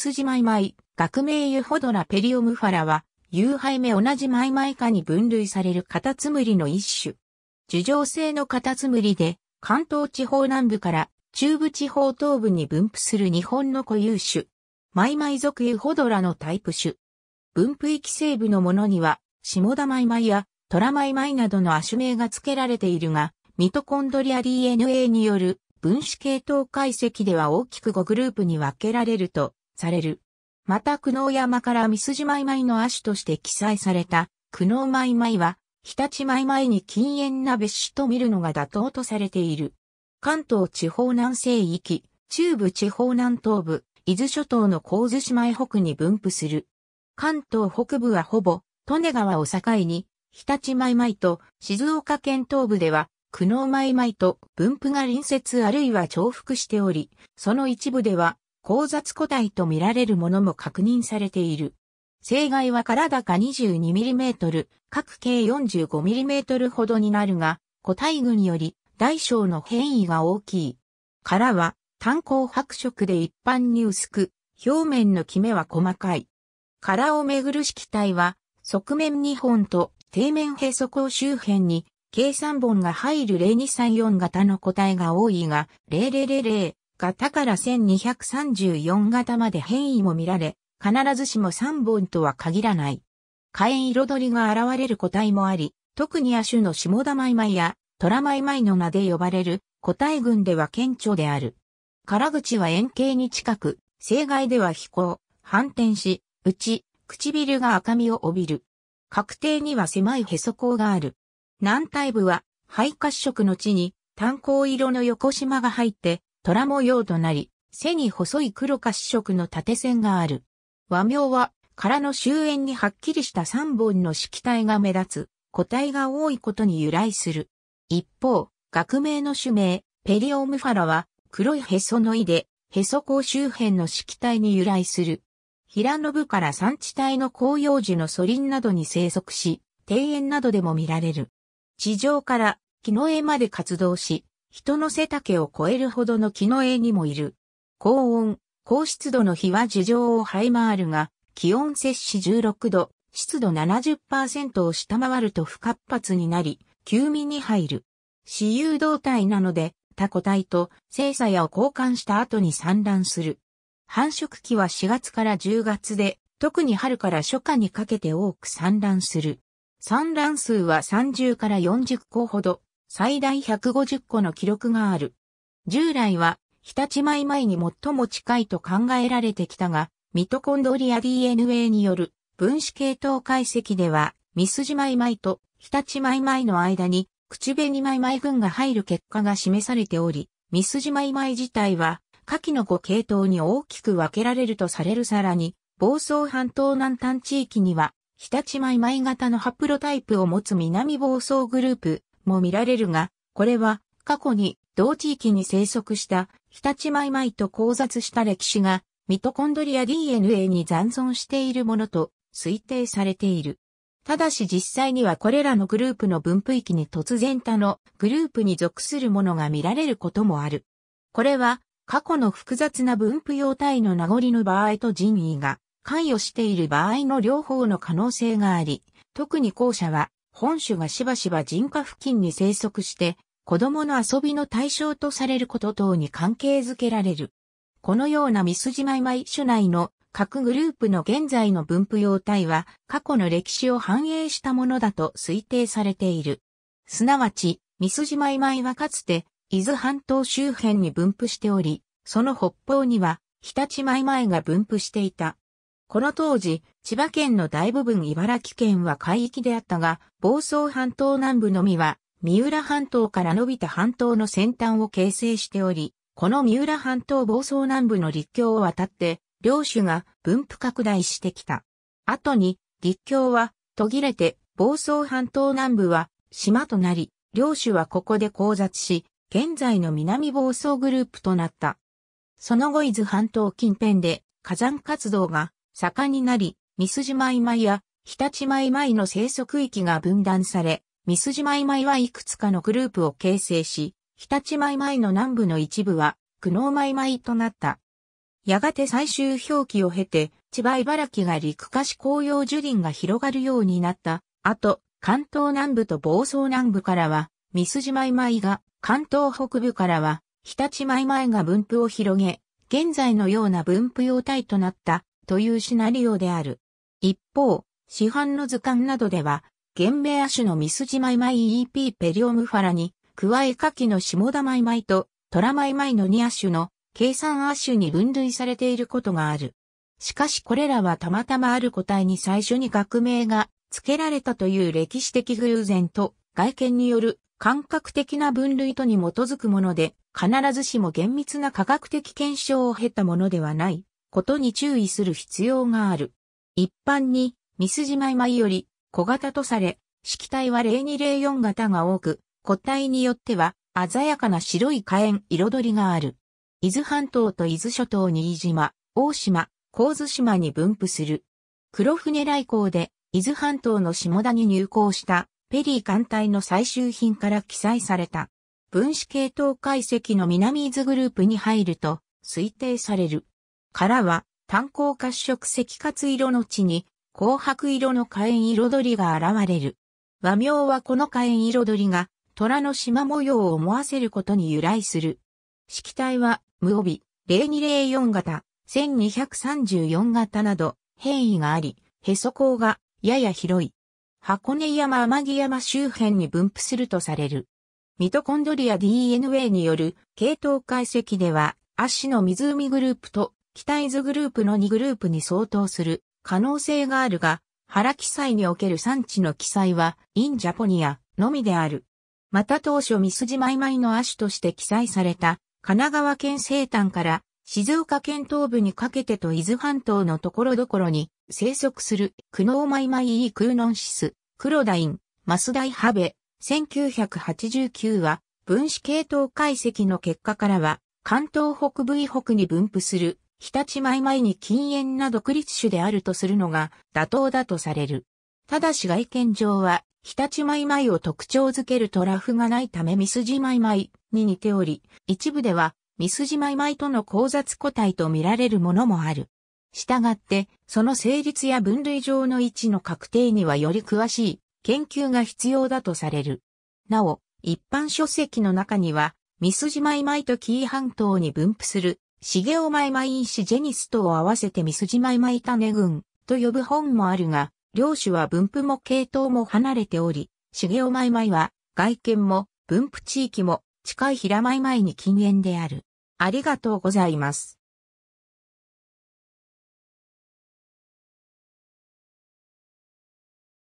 スジマイマイ、学名ユホドラペリオムファラは、有配目同じマイマイ科に分類されるカタツムリの一種。樹状性のカタツムリで、関東地方南部から中部地方東部に分布する日本の固有種。マイマイ属ユホドラのタイプ種。分布域西部のものには、下田マイマイやトラマイマイなどの亜種名が付けられているが、ミトコンドリア DNA による分子系統解析では大きく5グループに分けられるとされる。また久能山から三筋舞いイいの亜種として記載された、久能舞いマいは、日立舞いマいに禁煙な別種と見るのが妥当とされている。関東地方南西域、中部地方南東部、伊豆諸島の神津島へ北に分布する。関東北部はほぼ、利根川を境に、日立舞いマいと静岡県東部では、久能舞いマいと分布が隣接あるいは重複しており、その一部では交雑個体と見られるものも確認されている。生骸は体高 22mm、各計 45mm ほどになるが、個体群より大小の変異が大きい。殻は炭鉱白色で一般に薄く、表面のキメは細かい。殻をめぐる色体は、側面2本と底面へそ口周辺に、計3本が入る0234型の個体が多いが、0000、型から1234型まで変異も見られ、必ずしも3本とは限らない。火炎彩りが現れる個体もあり、特に亜種の下田マイマイやトラマイマイの名で呼ばれる個体群では顕著である。殻口は円形に近く、正外では飛行、反転し、内、唇が赤みを帯びる。確定には狭いへそ孔がある。軟体部は、肺褐色の地に、炭鉱色の横縞が入って、虎模様となり、背に細い黒褐色の縦線がある。和名は、殻の周焉にはっきりした三本の色体が目立つ、個体が多いことに由来する。一方、学名の種名、ペリオムファラは、黒いへその胃で、へそ甲周辺の色体に由来する。平野部から山地帯の紅葉樹のリ林などに生息し、庭園などでも見られる。地上から木の絵まで活動し、人の背丈を超えるほどの木の絵にもいる。高温、高湿度の日は樹上を這い回るが、気温摂氏16度、湿度70%を下回ると不活発になり、休眠に入る。私有動体なので、他個体と生査やを交換した後に産卵する。繁殖期は4月から10月で、特に春から初夏にかけて多く産卵する。産卵数は30から40個ほど、最大150個の記録がある。従来は、日立米前に最も近いと考えられてきたが、ミトコンドリア DNA による分子系統解析では、ミスジマイマイと日立マイマイの間に、口紅マイマイ群が入る結果が示されており、ミスジマイマイ自体は、下記の5系統に大きく分けられるとされるさらに、房総半島南端地域には、日立マイマイ型のハプロタイプを持つ南房総グループ、も見られるが、これは過去に同地域に生息したヒタチマイマイと交雑した歴史がミトコンドリア DNA に残存しているものと推定されている。ただし実際にはこれらのグループの分布域に突然他のグループに属するものが見られることもある。これは過去の複雑な分布様態の名残の場合と人為が関与している場合の両方の可能性があり、特に後者は本種がしばしば人家付近に生息して、子供の遊びの対象とされること等に関係づけられる。このようなミスジマイマイ種内の各グループの現在の分布様態は過去の歴史を反映したものだと推定されている。すなわち、ミスジマイマイはかつて伊豆半島周辺に分布しており、その北方には日立マイマイが分布していた。この当時、千葉県の大部分茨城県は海域であったが、房総半島南部のみは、三浦半島から伸びた半島の先端を形成しており、この三浦半島房総南部の陸橋を渡って、領主が分布拡大してきた。後に、陸橋は途切れて、房総半島南部は島となり、領主はここで交雑し、現在の南房総グループとなった。その後伊豆半島近辺で火山活動が盛んになり、ミスジマイマイや日立マイマイの生息域が分断され、ミスジマイマイはいくつかのグループを形成し、日立マイマイの南部の一部は、ノーマイマイとなった。やがて最終表記を経て、千葉茨城が陸化し紅葉樹林が広がるようになった。あと、関東南部と房総南部からは、ミスジマイマイが、関東北部からは、日立マイマイが分布を広げ、現在のような分布様態となった、というシナリオである。一方、市販の図鑑などでは、原名亜種のミスジマイマイ EP ペリオムファラに、加え下記の下田マイマイと、トラマイマイの2亜種の、計算亜種に分類されていることがある。しかしこれらはたまたまある個体に最初に学名が付けられたという歴史的偶然と外見による感覚的な分類とに基づくもので、必ずしも厳密な科学的検証を経たものではないことに注意する必要がある。一般に、ミスジマイマイより小型とされ、色体は0204型が多く、個体によっては鮮やかな白い火炎彩りがある。伊豆半島と伊豆諸島に島、大島、神津島に分布する。黒船来航で伊豆半島の下田に入港したペリー艦隊の最終品から記載された。分子系統解析の南伊豆グループに入ると推定される。からは炭鉱褐色赤活色の地に、紅白色の火炎彩りが現れる。和名はこの火炎彩りが、虎の島模様を思わせることに由来する。色体は、無帯、0204型、1234型など、変異があり、へそ口が、やや広い。箱根山天城山周辺に分布するとされる。ミトコンドリア DNA による系統解析では、足の湖グループと北伊豆グループの2グループに相当する可能性があるが、原記載における産地の記載は、インジャポニアのみである。また当初ミスジマイマイの亜種として記載された、神奈川県西端から静岡県東部にかけてと伊豆半島のところどころに生息するクノーマイマイイークーノンシス、クロダイン、マスダイハベ、1989は分子系統解析の結果からは関東北部以北に分布する日立前々に禁煙な独立種であるとするのが妥当だとされる。ただし外見上は、日立前々を特徴づけるトラフがないためミスジマイに似ており、一部ではミスジマイとの交雑個体と見られるものもある。したがって、その成立や分類上の位置の確定にはより詳しい研究が必要だとされる。なお、一般書籍の中には、ミスジマイマイと紀伊半島に分布する茂雄舞舞ン子ジェニスとを合わせてミスジ舞舞種群と呼ぶ本もあるが、両種は分布も系統も離れており、茂イ舞舞は外見も分布地域も近い平舞舞に禁煙である。ありがとうございます。